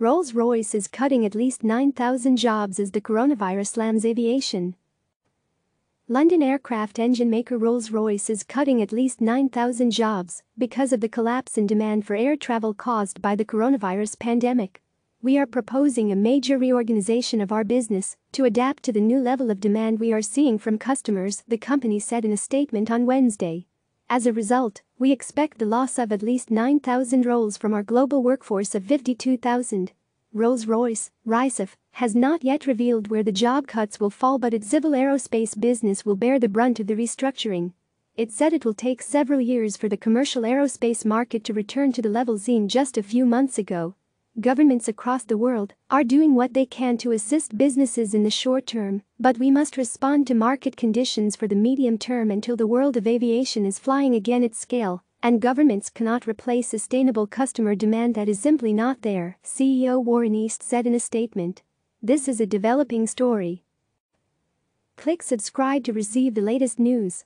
Rolls-Royce is cutting at least 9,000 jobs as the coronavirus slams aviation. London aircraft engine maker Rolls-Royce is cutting at least 9,000 jobs because of the collapse in demand for air travel caused by the coronavirus pandemic. We are proposing a major reorganization of our business to adapt to the new level of demand we are seeing from customers, the company said in a statement on Wednesday. As a result, we expect the loss of at least 9,000 roles from our global workforce of 52,000. Rolls-Royce, Risef, has not yet revealed where the job cuts will fall but its civil aerospace business will bear the brunt of the restructuring. It said it will take several years for the commercial aerospace market to return to the levels seen just a few months ago. Governments across the world are doing what they can to assist businesses in the short term, but we must respond to market conditions for the medium term until the world of aviation is flying again at scale, and governments cannot replace sustainable customer demand that is simply not there, CEO Warren East said in a statement. This is a developing story. Click subscribe to receive the latest news.